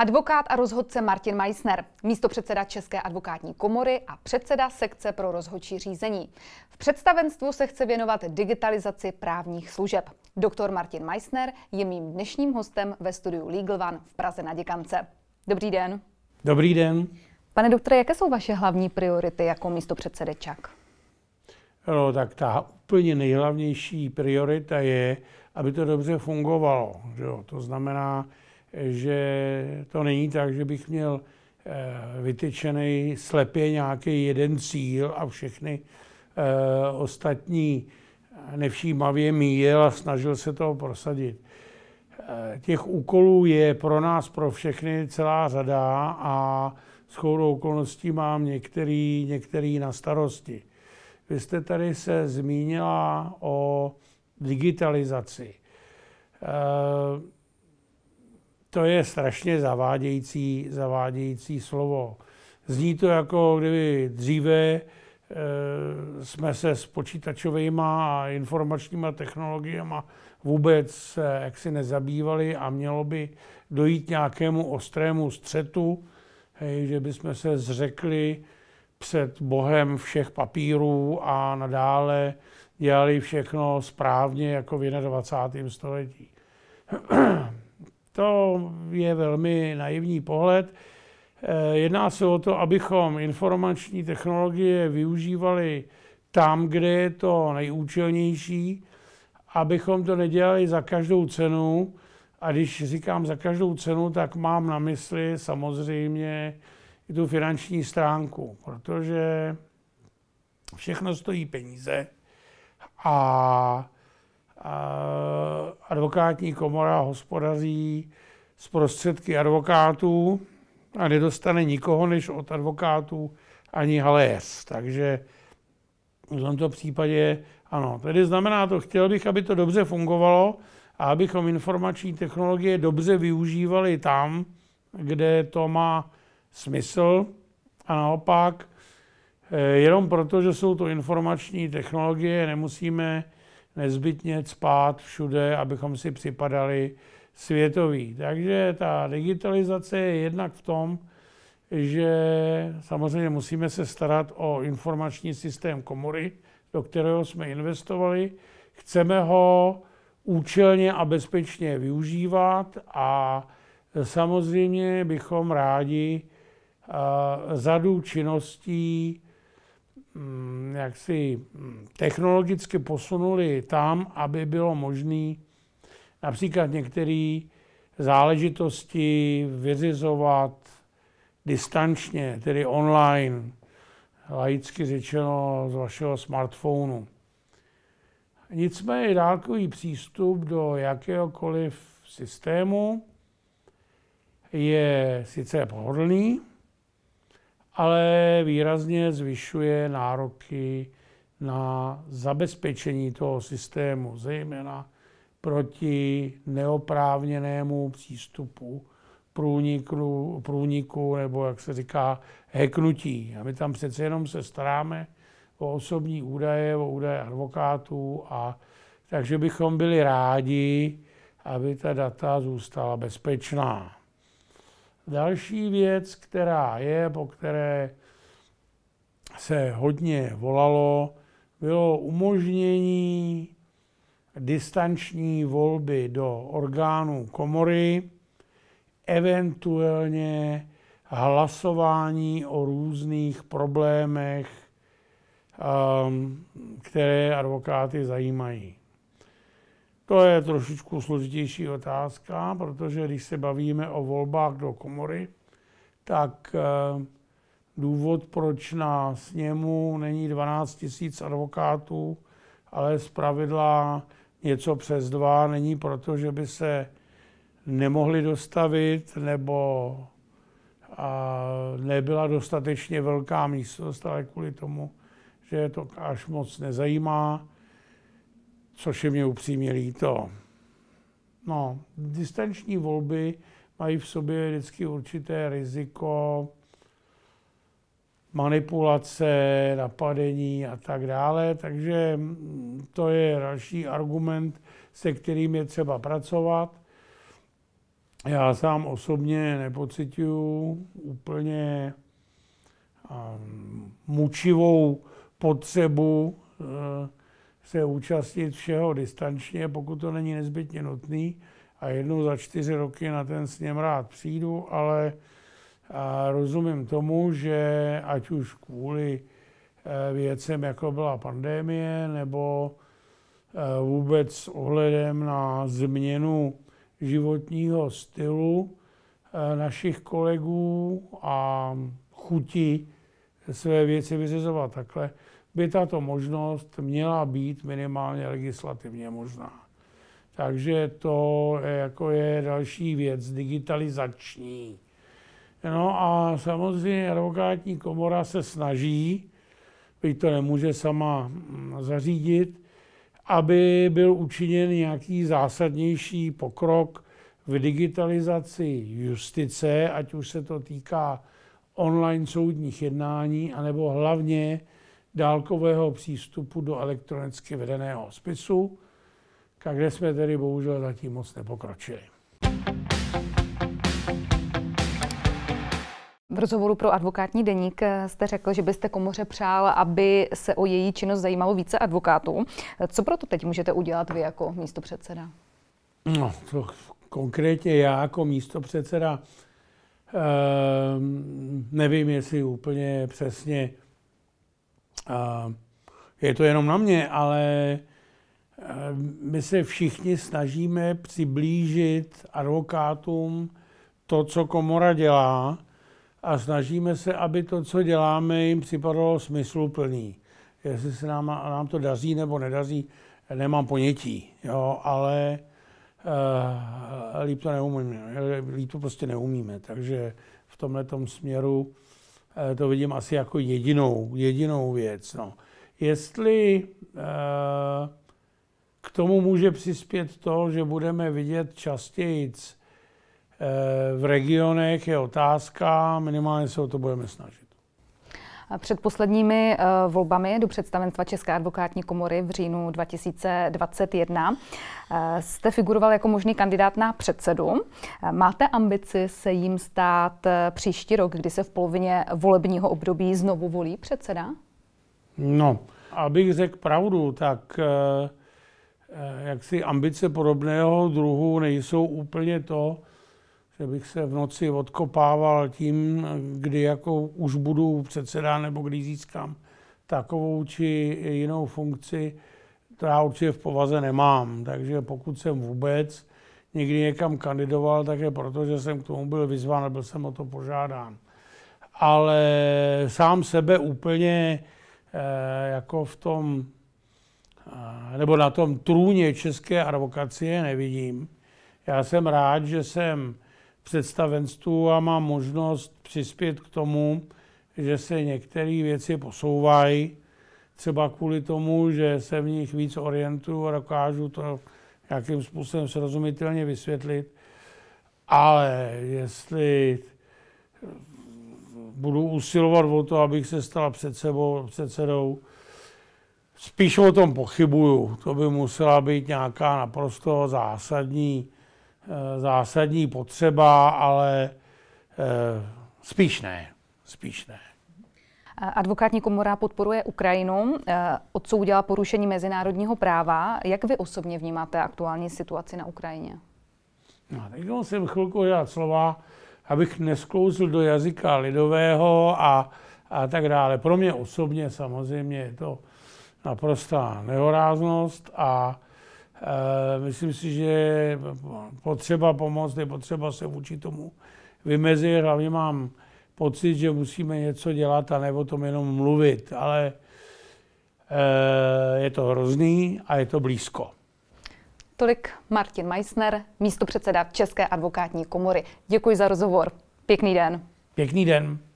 Advokát a rozhodce Martin Meissner, místo předseda České advokátní komory a předseda sekce pro rozhodčí řízení. V představenstvu se chce věnovat digitalizaci právních služeb. Doktor Martin Meissner je mým dnešním hostem ve studiu Legal One v Praze na Děkance. Dobrý den. Dobrý den. Pane doktore, jaké jsou vaše hlavní priority jako místo ČAK? No, tak ta úplně nejhlavnější priorita je, aby to dobře fungovalo. Že jo? To znamená, že to není tak, že bych měl eh, vytyčený slepě nějaký jeden cíl a všechny eh, ostatní nevšímavě míjel a snažil se to prosadit. Eh, těch úkolů je pro nás, pro všechny celá řada a s chodou okolností mám některý, některý na starosti. Vy jste tady se zmínila o digitalizaci to je strašně zavádějící, zavádějící slovo. Zní to jako kdyby dříve eh, jsme se s počítačovými a informačními technologiemi vůbec eh, jaksi nezabývali a mělo by dojít nějakému ostrému střetu, hej, že bychom se zřekli před Bohem všech papírů a nadále dělali všechno správně jako v 21. století. To je velmi naivní pohled. Eh, jedná se o to, abychom informační technologie využívali tam, kde je to nejúčelnější, abychom to nedělali za každou cenu. A když říkám za každou cenu, tak mám na mysli samozřejmě i tu finanční stránku, protože všechno stojí peníze a advokátní komora hospodaří z prostředky advokátů a nedostane nikoho než od advokátů ani haléř. Takže v tomto případě ano. Tedy znamená to, chtěl bych, aby to dobře fungovalo a abychom informační technologie dobře využívali tam, kde to má smysl a naopak eh, jenom proto, že jsou to informační technologie, nemusíme nezbytně spát všude, abychom si připadali světový. Takže ta digitalizace je jednak v tom, že samozřejmě musíme se starat o informační systém komory, do kterého jsme investovali. Chceme ho účelně a bezpečně využívat a samozřejmě bychom rádi řadu činností Mm, jak si mm, technologicky posunuli tam, aby bylo možné například některé záležitosti vyřizovat distančně, tedy online, laicky řečeno z vašeho smartphonu. Nicméně dálkový přístup do jakéhokoliv systému je sice pohodlný, ale výrazně zvyšuje nároky na zabezpečení toho systému, zejména proti neoprávněnému přístupu průniku, průniku nebo, jak se říká, heknutí. A my tam přece jenom se staráme o osobní údaje, o údaje advokátů, a, takže bychom byli rádi, aby ta data zůstala bezpečná. Další věc, která je, po které se hodně volalo, bylo umožnění distanční volby do orgánů komory, eventuálně hlasování o různých problémech, ehm, které advokáty zajímají. To je trošičku složitější otázka, protože když se bavíme o volbách do komory, tak eh, důvod, proč na sněmu není 12 000 advokátů, ale z pravidla něco přes dva, není proto, že by se nemohli dostavit nebo a nebyla dostatečně velká místnost, ale kvůli tomu, že je to až moc nezajímá což je mě upřímně líto. No, distanční volby mají v sobě vždycky určité riziko manipulace, napadení a tak dále, takže to je další argument, se kterým je třeba pracovat. Já sám osobně nepocituju úplně eh, mučivou potřebu eh, se účastnit všeho distančně, pokud to není nezbytně nutný. A jednou za čtyři roky na ten sněm rád přijdu, ale a rozumím tomu, že ať už kvůli e, věcem, jako byla pandémie, nebo e, vůbec s ohledem na změnu životního stylu e, našich kolegů a chuti své věci vyřizovat takhle, by tato možnost měla být minimálně legislativně možná. Takže to je jako je další věc, digitalizační. No a samozřejmě advokátní komora se snaží, byť to nemůže sama mm, zařídit, aby byl učiněn nějaký zásadnější pokrok v digitalizaci justice, ať už se to týká online soudních jednání, anebo hlavně dálkového přístupu do elektronicky vedeného spisu, kde jsme tedy bohužel zatím moc nepokročili. V rozhovoru pro advokátní deník eh, jste řekl, že byste komoře přál, aby se o její činnost zajímalo více advokátů. Co proto teď můžete udělat vy jako místo předseda? No, to konkrétně já jako místo předseda ehm, nevím, jestli úplně přesně Eh, je to jenom na mě, ale eh, my se všichni snažíme přiblížit advokátům to, co komora dělá a snažíme se, aby to, co děláme, jim připadalo smysluplný. Jestli se nám, nám to daří nebo nedaří, nemám ponětí, jo, ale uh, líp to neumíme, líp to prostě neumíme, takže v tomhle směru Eh, to vidím asi jako jedinou, jedinou věc. No. Jestli eh, k tomu může přispět to, že budeme vidět častěji eh, v regionech, je otázka, minimálně se o to budeme snažit. Před posledními eh, volbami do představenstva České advokátní komory v říjnu 2021 eh, jste figuroval jako možný kandidát na předsedu. Eh, máte ambici se jim stát příští rok, kdy se v polovině volebního období znovu volí předseda? No, abych řekl pravdu, tak jak si ambice podobného druhu nejsou úplně to, že bych se v noci odkopával tím, kdy jako už budu předseda nebo kdy získám takovou či jinou funkci, to já určitě v povaze nemám. Takže pokud jsem vůbec někdy někam kandidoval, tak je proto, že jsem k tomu byl vyzván a byl jsem o to požádán. Ale sám sebe úplně eh, jako v tom, eh, nebo na tom trůně české advokacie nevidím. Já jsem rád, že jsem představenstvu a má možnost přispět k tomu, že se některé věci posouvají, třeba kvůli tomu, že se v nich víc orientuju a dokážu to nějakým způsobem srozumitelně vysvětlit. Ale jestli budu usilovat o to, abych se stal před sebou, předsedou, spíš o tom pochybuju. To by musela být nějaká naprosto zásadní Eh, zásadní potřeba, ale eh, spíš ne. Spíš ne. Advokátní komora podporuje Ukrajinu, eh, odsoudila porušení mezinárodního práva. Jak vy osobně vnímáte aktuální situaci na Ukrajině? No, teď musím chvilku dělat slova, abych nesklouzl do jazyka lidového a, a tak dále. Pro mě osobně samozřejmě je to naprostá nehoráznost a Eh, myslím si, že potřeba pomoct, je potřeba se vůči tomu vymezit. Hlavně mám pocit, že musíme něco dělat a o tom jenom mluvit, ale eh, je to hrozný a je to blízko. Tolik Martin Meissner, místopředseda České advokátní komory. Děkuji za rozhovor. Pěkný den. Pěkný den.